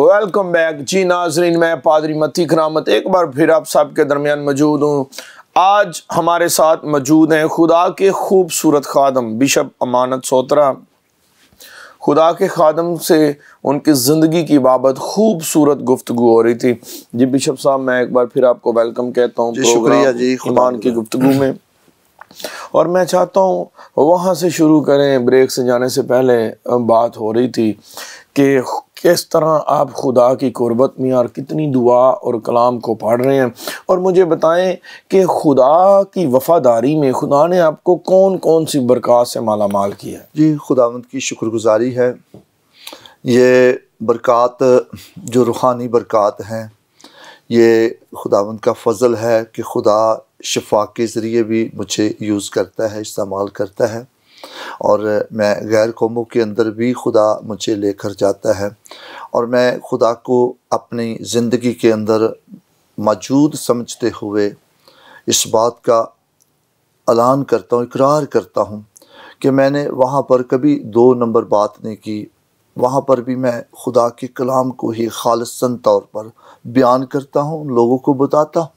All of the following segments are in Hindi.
वेलकम बैक जी नाजरीन मैं पादरी मती करामत एक बार फिर आप सब के दरमियान मौजूद हूँ आज हमारे साथ मौजूद हैं खुदा के खूबसूरत खादम बिशप अमानत सोत्रा खुदा के खादम से उनकी ज़िंदगी की बाबत खूबसूरत गुफ्तु हो रही थी जी बिशप साहब मैं एक बार फिर आपको वेलकम कहता हूँ शुक्रिया जी खुदान की गुफ्तु में और मैं चाहता हूँ वहाँ से शुरू करें ब्रेक से जाने से पहले बात हो रही थी कि किस तरह आप खुदा की कुर्बत में और कितनी दुआ और कलाम को पढ़ रहे हैं और मुझे बताएं कि खुदा की वफ़ादारी में खुदा ने आपको कौन कौन सी बरक़ात से माला माल किया जी खुदावंद की शुक्रगुजारी है ये बरक़ात जो रूहानी बरक़ात हैं ये खुदावंद का फ़ज़ल है कि खुदा शफा के ज़रिए भी मुझे यूज़ करता है इस्तेमाल करता है और मैं गैर कौमों के अंदर भी खुदा मुझे लेकर जाता है और मैं खुदा को अपनी ज़िंदगी के अंदर मौजूद समझते हुए इस बात का ऐलान करता हूँ इकरार करता हूँ कि मैंने वहाँ पर कभी दो नंबर बात नहीं की वहाँ पर भी मैं खुदा के कलाम को ही खालसन तौर पर बयान करता हूँ लोगों को बताता हूँ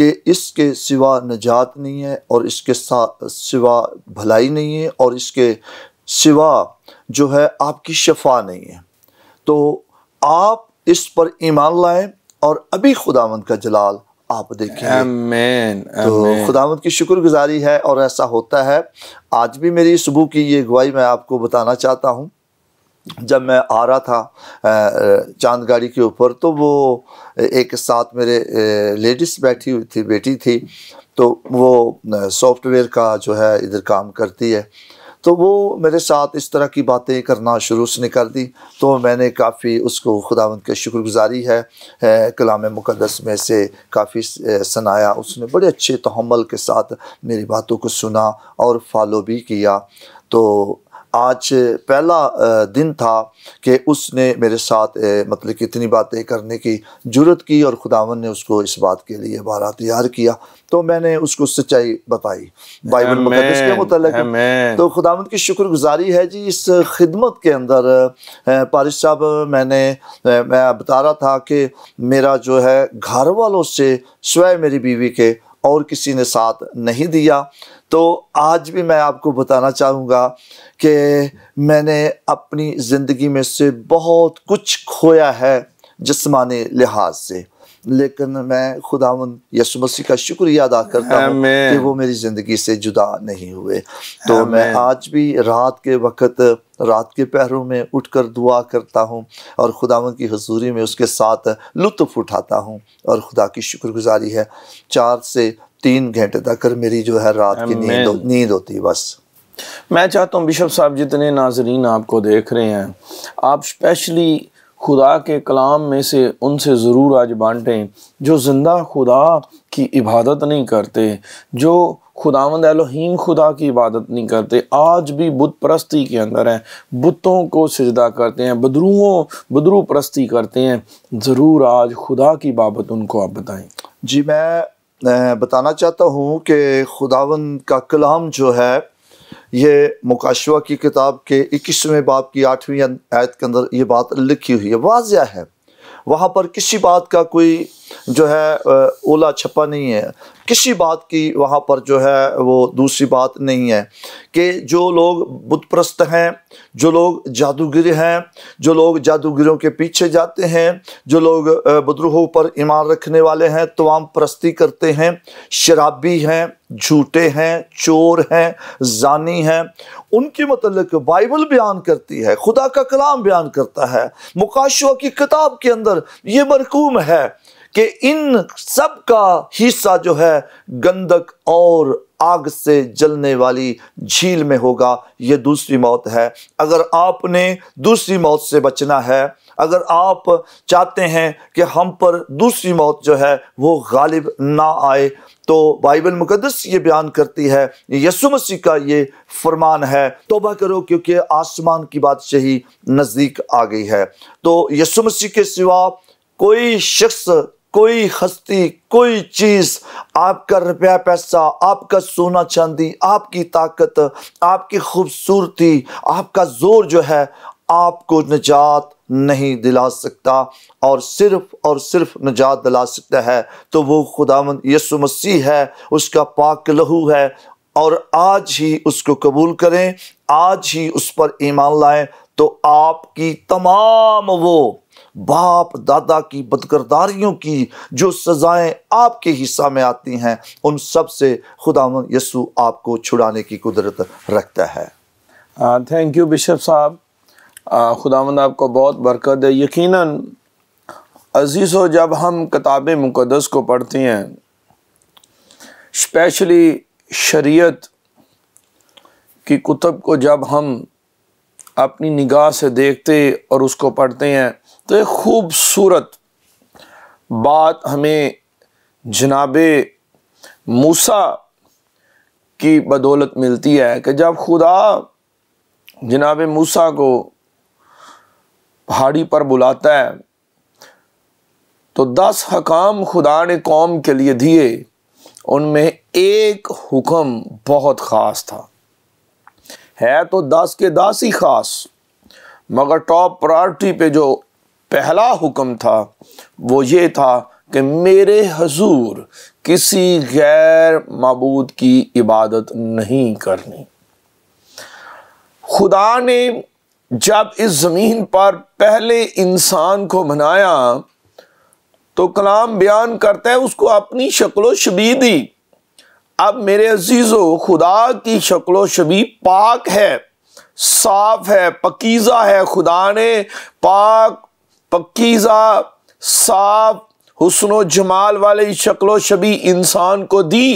कि इसके सिवा नजात नहीं है और इसके सिवा भलाई नहीं है और इसके सिवा जो है आपकी शफा नहीं है तो आप इस पर ईमान लाएं और अभी खुदावंत का जलाल आप देखें आमीन तो खुदावंत की शुक्रगुजारी है और ऐसा होता है आज भी मेरी सुबह की ये अगुवाई मैं आपको बताना चाहता हूँ जब मैं आ रहा था चांद गाड़ी के ऊपर तो वो एक साथ मेरे लेडीज़ बैठी हुई थी बेटी थी तो वो सॉफ्टवेयर का जो है इधर काम करती है तो वो मेरे साथ इस तरह की बातें करना शुरू से कर दी तो मैंने काफ़ी उसको खुदावंत के शुक्रगुजारी है, कलाम मुकदस में से काफ़ी सुनाया उसने बड़े अच्छे तहमल के साथ मेरी बातों को सुना और फॉलो भी किया तो आज पहला दिन था कि उसने मेरे साथ मतलब कि इतनी बातें करने की जरूरत की और खुदावन ने उसको इस बात के लिए बारह तैयार किया तो मैंने उसको सच्चाई बताई बाइबल मुकदस के मुतल तो खुदावन की शुक्रगुजारी है जी इस खिदमत के अंदर पारिश साहब मैंने मैं बता रहा था कि मेरा जो है घर वालों से स्वयं मेरी बीवी के और किसी ने साथ नहीं दिया तो आज भी मैं आपको बताना चाहूँगा कि मैंने अपनी ज़िंदगी में से बहुत कुछ खोया है जिसमानी लिहाज से लेकिन मैं खुदावन यसु मसीह का शुक्रिया अदा करता हूँ कि वो मेरी ज़िंदगी से जुदा नहीं हुए तो मैं आज भी रात के वक्त रात के पहरों में उठकर दुआ करता हूँ और खुदावन की हजूरी में उसके साथ लुत्फ़ उठाता हूँ और खुदा की शुक्रगुजारी है चार से तीन घंटे तक मेरी जो है रात की नींद नींद होती है बस मैं चाहता हूँ बिशप साहब जितने नाजरीन आपको देख रहे हैं आप स्पेशली खुदा के कलाम में से उनसे ज़रूर आज बांटें जो ज़िंदा खुदा की इबादत नहीं करते जो खुदावंद एलोहीम खुदा की इबादत नहीं करते आज भी बुत परस्ती के अंदर हैं बुतों को सजदा करते हैं बदरुओं बदरू परस्ती करते हैं ज़रूर आज खुदा की बाबत उनको आप बताएं जी मैं बताना चाहता हूँ कि खुदावंद का कलाम जो है ये मुकाशवा की किताब के इक्कीसवें बाप की आठवीं आयत के अंदर ये बात लिखी हुई है वाजह है वहाँ पर किसी बात का कोई जो है ओला छपा नहीं है किसी बात की वहाँ पर जो है वो दूसरी बात नहीं है कि जो लोग बुतप्रस्त हैं जो लोग जादूगर हैं जो लोग जादूगरों के पीछे जाते हैं जो लोग बदरूहों पर ईमान रखने वाले हैं तमाम प्रस्ती करते हैं शराबी हैं झूठे हैं चोर हैं जानी हैं उनके मतलब बाइबल बयान करती है खुदा का कलाम बयान करता है मुकाशवा की किताब के अंदर ये मरकूम है कि इन सब का हिस्सा जो है गंदक और आग से जलने वाली झील में होगा ये दूसरी मौत है अगर आपने दूसरी मौत से बचना है अगर आप चाहते हैं कि हम पर दूसरी मौत जो है वो गालिब ना आए तो बाइबल मुकदस ये बयान करती है यसु मसीह का ये फरमान है तोबा करो क्योंकि आसमान की बादशाही नज़दीक आ गई है तो यसु मसीह के सिवा कोई शख्स कोई हस्ती कोई चीज आपका रुपया पैसा आपका सोना चांदी आपकी ताकत आपकी खूबसूरती आपका जोर जो है आपको निजात नहीं दिला सकता और सिर्फ और सिर्फ निजात दिला सकता है तो वो खुदावंद यसु मसीह है उसका पाक लहू है और आज ही उसको कबूल करें आज ही उस पर ईमान लाएं तो आपकी तमाम वो बाप दादा की बदकरदारियों की जो सज़ाएं आपके हिस्सा में आती हैं उन सब से खुदा यसु आपको छुड़ाने की कुदरत रखता है थैंक यू बिशप साहब खुदावंद आपको बहुत बरकत है यकीनन अजीज़ों जब हम किताब मुकदस को पढ़ते हैं स्पेशली शरीयत की कुतब को जब हम अपनी निगाह से देखते और उसको पढ़ते हैं तो एक खूबसूरत बात हमें जनाब मूसा की बदौलत मिलती है कि जब खुदा जनाब मूसा को पहाड़ी पर बुलाता है तो दस हकाम खुदा ने कौम के लिए दिए उनमें एक हुक्म बहुत ख़ास था है तो दस के दस ही ख़ास मगर टॉप प्रायोरिटी पे जो पहला हुक्म था वो ये था कि मेरे हजूर किसी गैर मबूद की इबादत नहीं करनी खुदा ने जब इस ज़मीन पर पहले इंसान को बनाया तो कलाम बयान करता है उसको अपनी शक्लो शबी दी अब मेरे अजीज़ो खुदा की शक्लो शबी पाक है साफ है पकीज़ा है खुदा ने पाक पक्कीज़ा साफ हुसन जमाल वाली शक्लो शबी इंसान को दी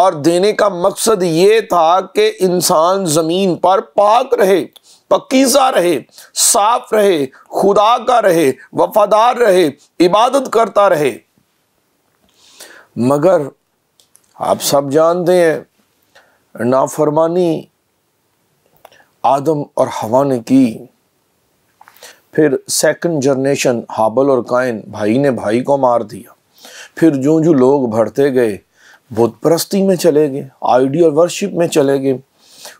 और देने का मकसद ये था कि इंसान ज़मीन पर पाक रहे पकीज़ा रहे साफ रहे खुदा का रहे वफादार रहे इबादत करता रहे मगर आप सब जानते हैं नाफरमानी आदम और हवा ने की फिर सेकंड जनरेशन हाबल और कायन भाई ने भाई को मार दिया फिर जो जो लोग बढ़ते गए बुत परस्ती में चले गए आइडियल वर्शिप में चले गए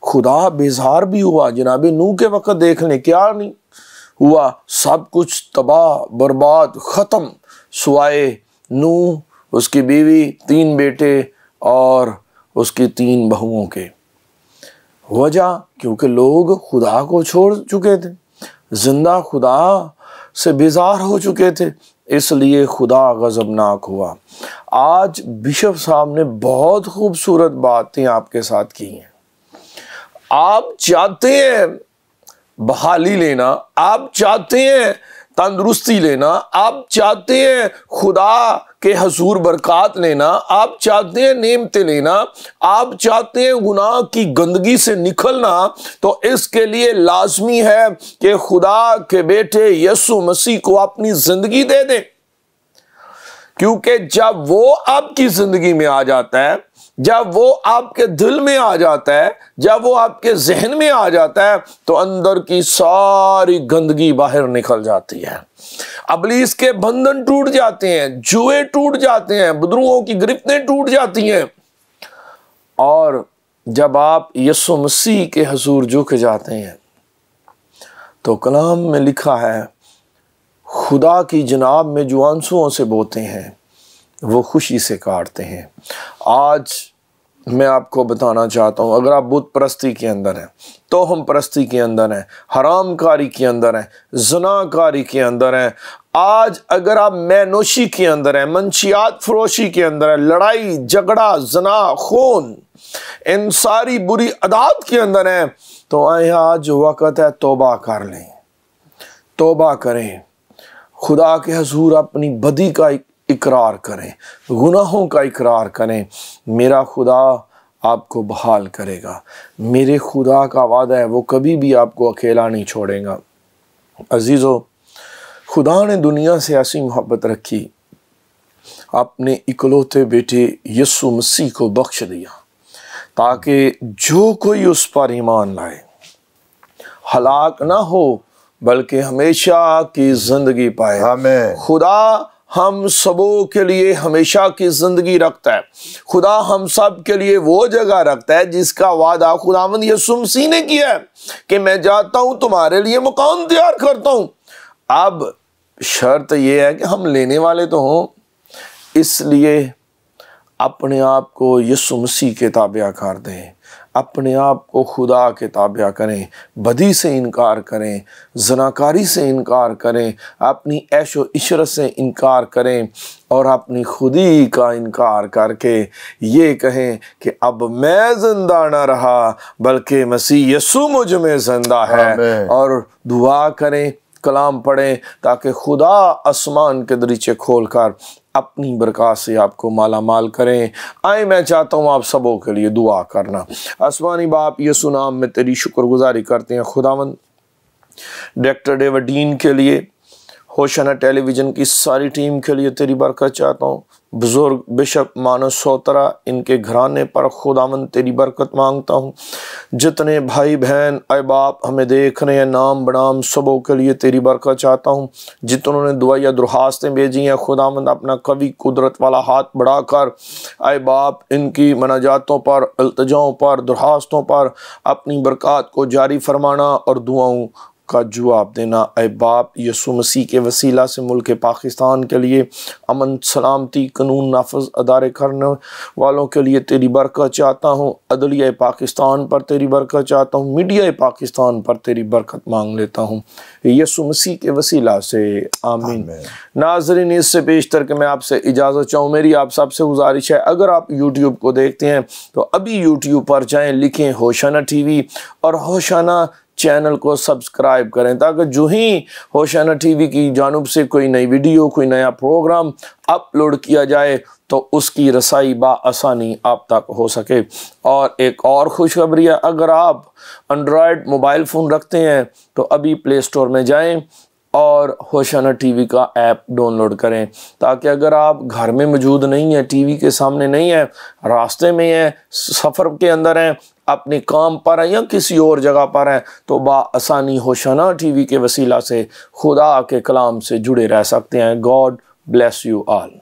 खुदा बेजार भी हुआ जनाब नू के वक़्त देख लें क्या नहीं हुआ सब कुछ तबाह बर्बाद ख़त्म सुए नू उसकी बीवी तीन बेटे और उसकी तीन बहुओं के वजह क्योंकि लोग खुदा को छोड़ चुके थे जिंदा खुदा से बेजार हो चुके थे इसलिए खुदा गज़बनाक हुआ आज बिशप साहब ने बहुत खूबसूरत बातें आपके साथ की हैं आप चाहते हैं बहाली लेना आप चाहते हैं तंदुरुस्ती लेना आप चाहते हैं खुदा के हजूर बरकत लेना आप चाहते हैं नेमतें लेना आप चाहते हैं गुनाह की गंदगी से निकलना तो इसके लिए लाजमी है कि खुदा के बेटे यसु मसीह को अपनी ज़िंदगी दे दें क्योंकि जब वो आपकी जिंदगी में आ जाता है जब वो आपके दिल में आ जाता है जब वो आपके जहन में आ जाता है तो अंदर की सारी गंदगी बाहर निकल जाती है अबलीस के बंधन टूट जाते हैं जुए टूट जाते हैं बुद्रुओं की गिरफ्तें टूट जाती हैं और जब आप यसु मसीह के हजूर झुक जाते हैं तो कलाम में लिखा है खुदा की जनाब में जो आंसुओं से बोते हैं वो खुशी से काटते हैं आज मैं आपको बताना चाहता हूँ अगर आप बुत परस्ती के अंदर हैं तो हम परस्ती के अंदर हैं हराम कारी के अंदर हैं जनाकारी के अंदर हैं आज अगर आप मैनोशी के अंदर हैं मंशियात फरोशी के अंदर हैं लड़ाई झगड़ा जना खून इन सारी बुरी अदात के अंदर हैं तो आए आज वक़्त है तोबा कर लें तोबा करें खुदा के हजूर अपनी बदी का इकरार करें गुनाहों का इकरार करें मेरा खुदा आपको बहाल करेगा मेरे खुदा का वादा है वो कभी भी आपको अकेला नहीं छोड़ेगा अजीज़ो खुदा ने दुनिया से ऐसी मोहब्बत रखी अपने इकलौते बेटे यसु मसीह को बख्श दिया ताकि जो कोई उस पर ईमान लाए हलाक ना हो बल्कि हमेशा की जिंदगी पाए हमें खुदा हम सबों के लिए हमेशा की ज़िंदगी रखता है खुदा हम सब के लिए वो जगह रखता है जिसका वादा खुदावंद यसुमसी ने किया है कि मैं जाता हूँ तुम्हारे लिए मकान तैयार करता हूँ अब शर्त यह है कि हम लेने वाले तो हों इसलिए अपने आप को यसुमसी के ताबे कर दें अपने आप को खुदा के ताबिया करें बदी से इनकार करें जनाकारी से इनकार करें अपनी ऐशो इशरत से इनकार करें और अपनी खुदी का इनकार करके ये कहें कि अब मैं ज़िंदा ना रहा बल्कि मसीह यसु मुझ में ज़िंदा है और दुआ करें कलाम पढ़ें ताकि खुदा आसमान के दरीचे खोल कर अपनी बरक़ात से आपको माला माल करें आए मैं चाहता हूँ आप सबों के लिए दुआ करना आसमानी बाप ये सुनाम में तेरी शुक्रगुजारी करते हैं खुदावंद डॉक्टर डेवाडीन के लिए होशाना टेलीविज़न की सारी टीम के लिए तेरी बरकत चाहता हूँ बुज़ुर्ग बिशप मानो सोतरा इनके घराने पर खुदावन तेरी बरकत मांगता हूँ जितने भाई बहन अय बाप हमें देख रहे हैं नाम बनाम सबों के लिए तेरी बरकत चाहता हूँ जितनों ने दुरहास्तें भेजी हैं खुदावंद अपना कवि कुदरत वाला हाथ बढ़ाकर अब बाप इनकी मनाजातों पर अल्तजाओं पर दुरहास्तों पर अपनी बरक़ात को जारी फरमाना और दुआओं का जवाब देना ए बाप यसु मसीह के वसीला से मुल्क पाकिस्तान के लिए अमन सलामती कानून नाफज अदारे करने वालों के लिए तेरी बरकत चाहता हूँ अदलिया पाकिस्तान पर तेरी बरकत चाहता हूँ मीडिया पाकिस्तान पर तेरी बरकत मांग लेता हूँ यसु मसीह के वसीला से आमीन नाजरीन इससे बेशतर के मैं आपसे इजाज़त चाहूँ मेरी आप सबसे गुजारिश है अगर आप यूट्यूब को देखते हैं तो अभी यूट्यूब पर जाएँ लिखें होशाना टी वी और होशाना चैनल को सब्सक्राइब करें ताकि जो ही होशाना टीवी की जानब से कोई नई वीडियो कोई नया प्रोग्राम अपलोड किया जाए तो उसकी रसाई बसानी आप तक हो सके और एक और खुशखबरी है अगर आप एंड्रॉयड मोबाइल फ़ोन रखते हैं तो अभी प्ले स्टोर में जाएं और होशाना टीवी का ऐप डाउनलोड करें ताकि अगर आप घर में मौजूद नहीं हैं टीवी के सामने नहीं हैं रास्ते में हैं सफ़र के अंदर हैं अपने काम पर हैं या किसी और जगह पर हैं तो बसानी होशाना टीवी के वसीला से खुदा के कलाम से जुड़े रह सकते हैं गॉड ब्लेस यू ऑल